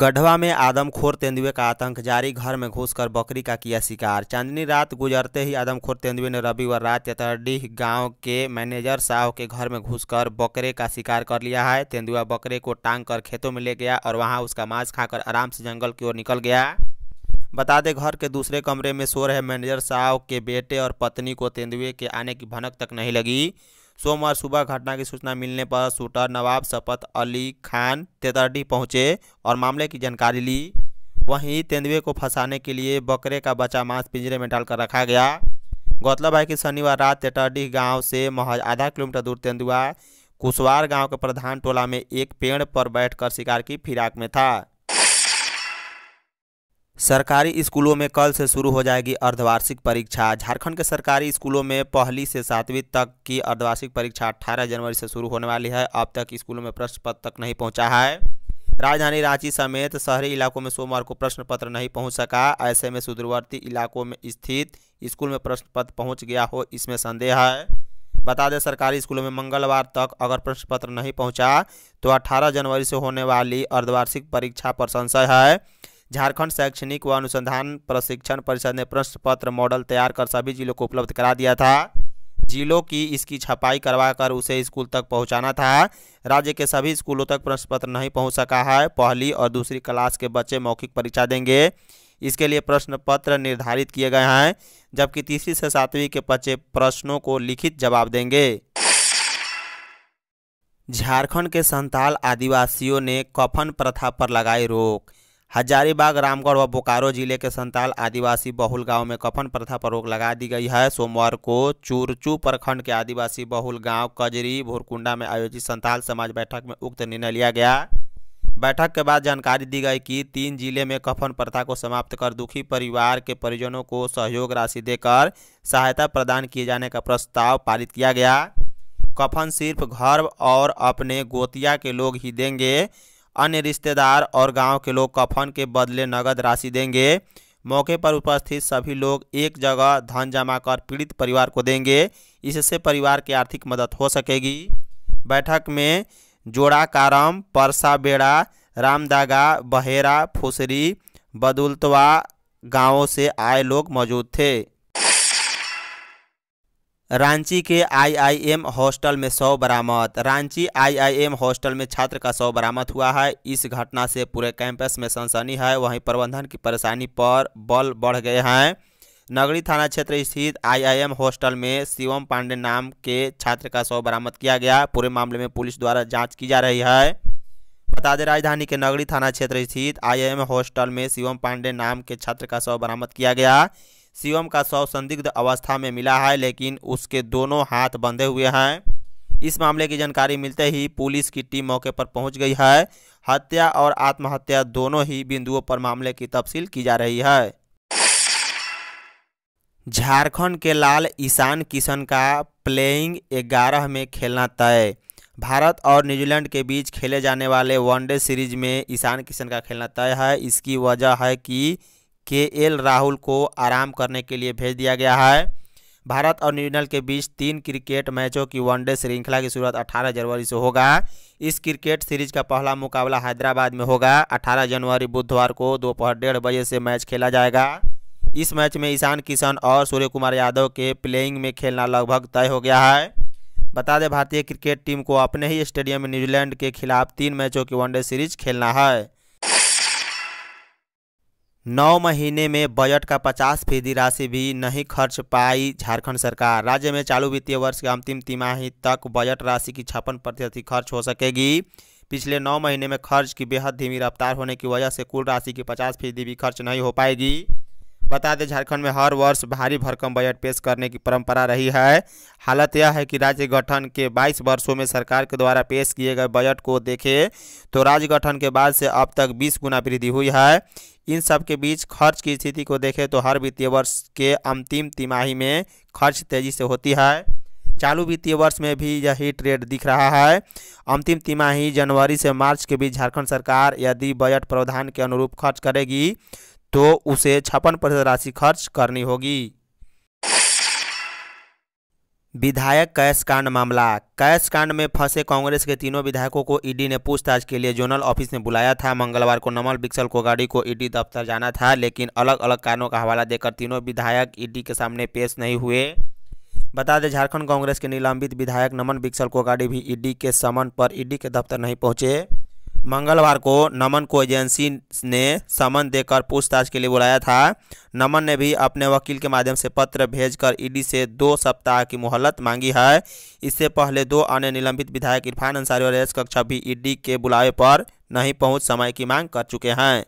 गढ़वा में आदमखोर तेंदुए का आतंक जारी घर में घुसकर बकरी का किया शिकार चांदनी रात गुजरते ही आदमखोर तेंदुए ने रविवार रात चतरडीह गांव के मैनेजर साहु के घर में घुसकर बकरे का शिकार कर लिया है तेंदुआ बकरे को टांग कर खेतों में ले गया और वहां उसका मांस खाकर आराम से जंगल की ओर निकल गया बता दें घर के दूसरे कमरे में सो रहे मैनेजर साहु के बेटे और पत्नी को तेंदुए के आने की भनक तक नहीं लगी सोमवार सुबह घटना की सूचना मिलने पर शूटर नवाब शपत अली खान तेतरडी पहुंचे और मामले की जानकारी ली वहीं तेंदुए को फंसाने के लिए बकरे का बचा मांस पिंजरे में डालकर रखा गया गौतलब है कि शनिवार रात तेतरडीह गांव से महज आधा किलोमीटर दूर तेंदुआ कुशवार गांव के प्रधान टोला में एक पेड़ पर बैठकर शिकार की फिराक में था सरकारी स्कूलों में कल से शुरू हो जाएगी अर्धवार्षिक परीक्षा झारखंड के सरकारी स्कूलों में पहली से सातवीं तक की अर्धवार्षिक परीक्षा 18 जनवरी से शुरू होने वाली है अब तक स्कूलों में प्रश्न पत्र तक नहीं पहुंचा है राजधानी रांची समेत शहरी इलाकों में सोमवार को प्रश्न पत्र नहीं पहुंच सका ऐसे में सुदूरवर्ती इलाकों में स्थित स्कूल में प्रश्न पत्र पहुँच गया हो इसमें संदेह है बता दें सरकारी स्कूलों में मंगलवार तक अगर प्रश्न पत्र नहीं पहुंचा तो 18 जनवरी से होने वाली अर्धवार्षिक परीक्षा पर संशय है झारखंड शैक्षणिक व अनुसंधान प्रशिक्षण परिषद ने प्रश्न पत्र मॉडल तैयार कर सभी जिलों को उपलब्ध करा दिया था जिलों की इसकी छपाई करवाकर उसे स्कूल तक पहुंचाना था राज्य के सभी स्कूलों तक प्रश्न पत्र नहीं पहुंच सका है पहली और दूसरी क्लास के बच्चे मौखिक परीक्षा देंगे इसके लिए प्रश्न पत्र निर्धारित किए गए हैं जबकि तीसरी से सातवीं के बच्चे प्रश्नों को लिखित जवाब देंगे झारखंड के संताल आदिवासियों ने कफन प्रथा पर लगाई रोक हजारीबाग रामगढ़ व बोकारो जिले के संताल आदिवासी बहुल गांव में कफन प्रथा पर रोक लगा दी गई है सोमवार को चूरचू प्रखंड के आदिवासी बहुल गांव कजरी भोरकुंडा में आयोजित संताल समाज बैठक में उक्त निर्णय लिया गया बैठक के बाद जानकारी दी गई कि तीन जिले में कफन प्रथा को समाप्त कर दुखी परिवार के परिजनों को सहयोग राशि देकर सहायता प्रदान किए जाने का प्रस्ताव पारित किया गया कफन सिर्फ घर और अपने गोतिया के लोग ही देंगे अन्य रिश्तेदार और गांव के लोग कफन के बदले नगद राशि देंगे मौके पर उपस्थित सभी लोग एक जगह धन जमा कर पीड़ित परिवार को देंगे इससे परिवार की आर्थिक मदद हो सकेगी बैठक में जोड़ा कारम परसा बेड़ा रामदागा बहेरा फुसरी बदुलतवा गांवों से आए लोग मौजूद थे रांची के आईआईएम हॉस्टल में शव बरामद रांची आईआईएम हॉस्टल में छात्र का शव बरामद हुआ है इस घटना से पूरे कैंपस में सनसनी है वहीं प्रबंधन की परेशानी पर बल बढ़ गए हैं नगरी थाना क्षेत्र स्थित आईआईएम हॉस्टल में शिवम पांडे नाम के छात्र का शव बरामद किया गया पूरे मामले में पुलिस द्वारा जाँच की जा रही है बता दें राजधानी के नगरी थाना क्षेत्र स्थित आई हॉस्टल में शिवम पांडे नाम के छात्र का शव बरामद किया गया शिवम का शव संदिग्ध अवस्था में मिला है लेकिन उसके दोनों हाथ बंधे हुए हैं इस मामले की जानकारी मिलते ही पुलिस की टीम मौके पर पहुंच गई है हत्या और आत्महत्या दोनों ही बिंदुओं पर मामले की तफसील की जा रही है झारखंड के लाल ईशान किशन का प्लेइंग ग्यारह में खेलना तय भारत और न्यूजीलैंड के बीच खेले जाने वाले वनडे सीरीज में ईशान किशन का खेलना तय है इसकी वजह है कि के एल राहुल को आराम करने के लिए भेज दिया गया है भारत और न्यूजीलैंड के बीच तीन क्रिकेट मैचों की वनडे श्रृंखला की शुरुआत 18 जनवरी से होगा इस क्रिकेट सीरीज का पहला मुकाबला हैदराबाद में होगा 18 जनवरी बुधवार को दोपहर डेढ़ बजे से मैच खेला जाएगा इस मैच में ईशान किशन और सूर्य कुमार यादव के प्लेइंग में खेलना लगभग तय हो गया है बता दें भारतीय क्रिकेट टीम को अपने ही स्टेडियम में न्यूजीलैंड के खिलाफ तीन मैचों की वनडे सीरीज खेलना है नौ महीने में बजट का पचास फीसदी राशि भी नहीं खर्च पाई झारखंड सरकार राज्य में चालू वित्तीय वर्ष के अंतिम तिमाही तक बजट राशि की छप्पन प्रतिशत खर्च हो सकेगी पिछले नौ महीने में खर्च की बेहद धीमी रफ्तार होने की वजह से कुल राशि की पचास फीसदी भी खर्च नहीं हो पाएगी बता दें झारखंड में हर वर्ष भारी भरकम बजट पेश करने की परंपरा रही है हालत यह है कि राज्य गठन के 22 वर्षों में सरकार के द्वारा पेश किए गए बजट को देखें तो राज्य गठन के बाद से अब तक 20 गुना वृद्धि हुई है इन सब के बीच खर्च की स्थिति को देखें तो हर वित्तीय वर्ष के अंतिम तिमाही में खर्च तेजी से होती है चालू वित्तीय वर्ष में भी यही ट्रेड दिख रहा है अंतिम तिमाही जनवरी से मार्च के बीच झारखंड सरकार यदि बजट प्रावधान के अनुरूप खर्च करेगी तो उसे छप्पन प्रतिशत राशि खर्च करनी होगी विधायक कैश कांड मामला कैश कांड में फंसे कांग्रेस के तीनों विधायकों को ईडी ने पूछताछ के लिए जोनल ऑफिस में बुलाया था मंगलवार को नमल बिक्सल कोगाड़ी को ईडी दफ्तर जाना था लेकिन अलग अलग कारणों का हवाला देकर तीनों विधायक ईडी के सामने पेश नहीं हुए बता दें झारखंड कांग्रेस के निलंबित विधायक नमन बिक्सल कोगाड़ी भी ईडी के समन पर ईडी के दफ्तर नहीं पहुंचे मंगलवार को नमन को एजेंसी ने समन देकर पूछताछ के लिए बुलाया था नमन ने भी अपने वकील के माध्यम से पत्र भेजकर ईडी से दो सप्ताह की मोहलत मांगी है इससे पहले दो अन्य निलंबित विधायक इरफान अंसारी और एस कक्षा भी ईडी के बुलावे पर नहीं पहुंच समय की मांग कर चुके हैं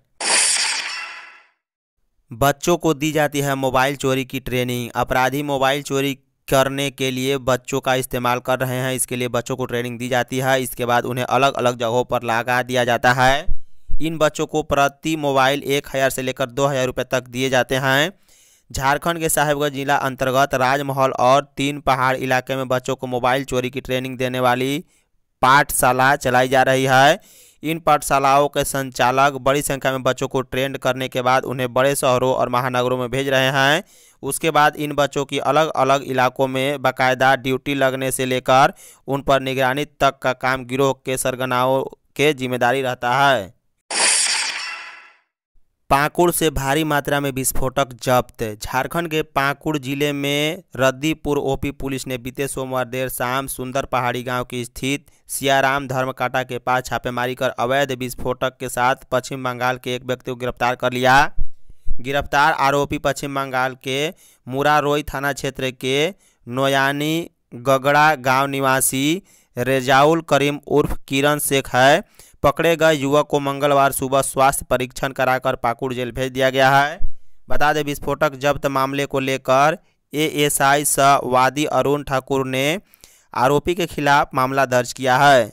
बच्चों को दी जाती है मोबाइल चोरी की ट्रेनिंग अपराधी मोबाइल चोरी करने के लिए बच्चों का इस्तेमाल कर रहे हैं इसके लिए बच्चों को ट्रेनिंग दी जाती है इसके बाद उन्हें अलग अलग जगहों पर लगा दिया जाता है इन बच्चों को प्रति मोबाइल एक हज़ार से लेकर दो हज़ार रुपये तक दिए जाते हैं झारखंड के साहेबगंज जिला अंतर्गत राजमहल और तीन पहाड़ इलाके में बच्चों को मोबाइल चोरी की ट्रेनिंग देने वाली पाठशाला चलाई जा रही है इन पाठशालाओं के संचालक बड़ी संख्या में बच्चों को ट्रेंड करने के बाद उन्हें बड़े शहरों और महानगरों में भेज रहे हैं उसके बाद इन बच्चों की अलग अलग इलाकों में बाकायदा ड्यूटी लगने से लेकर उन पर निगरानी तक का काम गिरोह के सरगनाओं के जिम्मेदारी रहता है पाकुड़ से भारी मात्रा में विस्फोटक जब्त झारखंड के पाकुड़ जिले में रद्दीपुर ओपी पुलिस ने बीते सोमवार देर शाम सुंदर पहाड़ी गांव की स्थित सियाराम धर्मकाटा के पास छापेमारी कर अवैध विस्फोटक के साथ पश्चिम बंगाल के एक व्यक्ति को गिरफ्तार कर लिया गिरफ्तार आरोपी पश्चिम बंगाल के मुरारोई थाना क्षेत्र के नोयानी गगड़ा गांव निवासी रेजाउल करीम उर्फ किरण शेख है पकड़े गए युवक को मंगलवार सुबह स्वास्थ्य परीक्षण कराकर पाकुड़ जेल भेज दिया गया है बता दें विस्फोटक जब्त मामले को लेकर एएसआई एस वादी अरुण ठाकुर ने आरोपी के खिलाफ मामला दर्ज किया है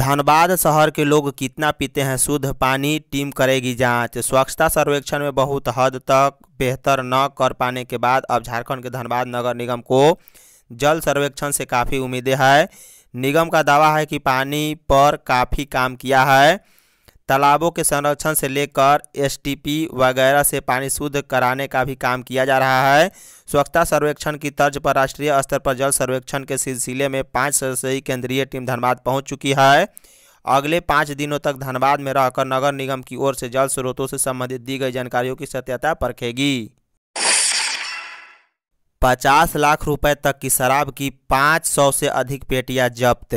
धनबाद शहर के लोग कितना पीते हैं शुद्ध पानी टीम करेगी जांच स्वच्छता सर्वेक्षण में बहुत हद तक बेहतर न कर पाने के बाद अब झारखंड के धनबाद नगर निगम को जल सर्वेक्षण से काफ़ी उम्मीदें हैं निगम का दावा है कि पानी पर काफ़ी काम किया है तालाबों के संरक्षण से लेकर एसटीपी वगैरह से पानी शुद्ध कराने का भी काम किया जा रहा है स्वच्छता सर्वेक्षण की तर्ज पर राष्ट्रीय स्तर पर जल सर्वेक्षण के सिलसिले में पाँच सदस्यीय केंद्रीय टीम धनबाद पहुँच चुकी है अगले पाँच दिनों तक धनबाद में रहकर नगर निगम की ओर से जल स्रोतों से संबंधित दी गई जानकारियों की सत्यता परखेगी पचास लाख रुपए तक की शराब की पाँच सौ से अधिक पेटियां जब्त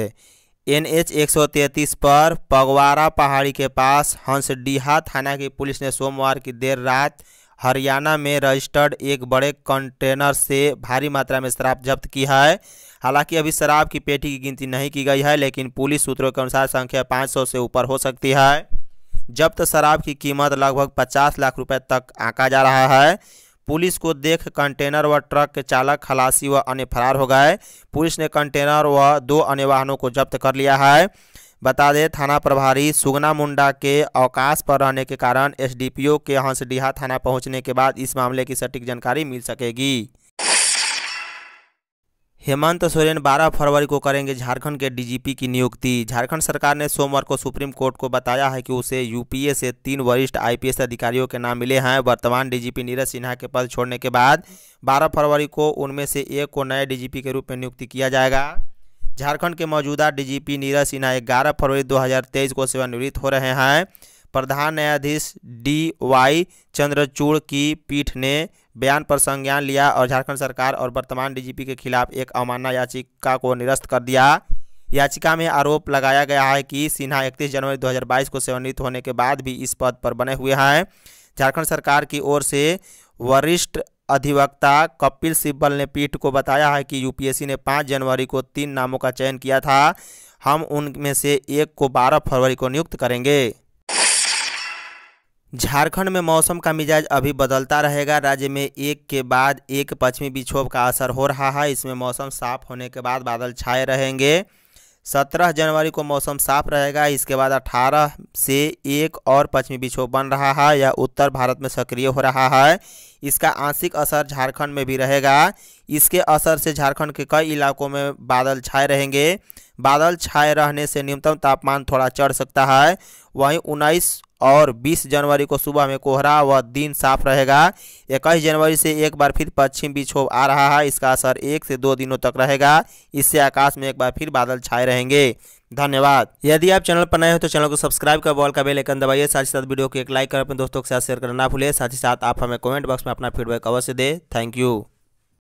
एन एच एक सौ तैंतीस पर पगवारा पहाड़ी के पास हंसडीहा थाना की पुलिस ने सोमवार की देर रात हरियाणा में रजिस्टर्ड एक बड़े कंटेनर से भारी मात्रा में शराब जब्त की है हालांकि अभी शराब की पेटी की गिनती नहीं की गई है लेकिन पुलिस सूत्रों के अनुसार संख्या 500 से ऊपर हो सकती है जब्त शराब की कीमत लगभग 50 लाख रुपए तक आंका जा रहा है पुलिस को देख कंटेनर व ट्रक के चालक खलासी व अन्य फरार हो गए पुलिस ने कंटेनर व दो अन्य वाहनों को जब्त कर लिया है बता दें थाना प्रभारी सुगना मुंडा के अवकाश पर रहने के कारण एसडीपीओ के हंसडीहा थाना पहुंचने के बाद इस मामले की सटीक जानकारी मिल सकेगी हेमंत सोरेन 12 फरवरी को करेंगे झारखंड के डीजीपी की नियुक्ति झारखंड सरकार ने सोमवार को सुप्रीम कोर्ट को बताया है कि उसे यूपीए से तीन वरिष्ठ आईपीएस अधिकारियों के नाम मिले हैं वर्तमान डीजीपी नीरज सिन्हा के पद छोड़ने के बाद 12 फरवरी को उनमें से एक को नए डीजीपी के रूप में नियुक्ति किया जाएगा झारखंड के मौजूदा डीजीपी नीरज सिन्हा ग्यारह फरवरी 2023 को सेवानिवृत्त हो रहे हैं प्रधान न्यायाधीश डी वाई चंद्रचूड़ की पीठ ने बयान पर संज्ञान लिया और झारखंड सरकार और वर्तमान डीजीपी के खिलाफ एक अवमानना याचिका को निरस्त कर दिया याचिका में आरोप लगाया गया है कि सिन्हा 31 जनवरी 2022 को सेवानिवृत्त होने के बाद भी इस पद पर बने हुए हैं झारखंड सरकार की ओर से वरिष्ठ अधिवक्ता कपिल सिब्बल ने पीठ को बताया है कि यूपीएससी ने 5 जनवरी को तीन नामों का चयन किया था हम उनमें से एक को 12 फरवरी को नियुक्त करेंगे झारखंड में मौसम का मिजाज अभी बदलता रहेगा राज्य में एक के बाद एक पश्चिमी विक्षोभ का असर हो रहा है इसमें मौसम साफ होने के बाद बादल छाए रहेंगे सत्रह जनवरी को मौसम साफ रहेगा इसके बाद अठारह से एक और पश्चिमी विक्षोभ बन रहा है यह उत्तर भारत में सक्रिय हो रहा है इसका आंशिक असर झारखंड में भी रहेगा इसके असर से झारखंड के कई इलाकों में बादल छाए रहेंगे बादल छाए रहने से न्यूनतम तापमान थोड़ा चढ़ सकता है वहीं उन्नीस और 20 जनवरी को सुबह में कोहरा व दिन साफ रहेगा इक्कीस जनवरी से एक बार फिर पश्चिम विक्षोभ आ रहा है इसका असर एक से दो दिनों तक रहेगा इससे आकाश में एक बार फिर बादल छाए रहेंगे धन्यवाद यदि आप चैनल पर नए हो तो चैनल को सब्सक्राइब कर बॉल का बेल आइकन दबाइए साथ ही साथ वीडियो को एक लाइक कर अपने दोस्तों के साथ शेयर करना ना भूलें साथ ही साथ आप हमें कमेंट बॉक्स में अपना फीडबैक अवश्य दें थैंक यू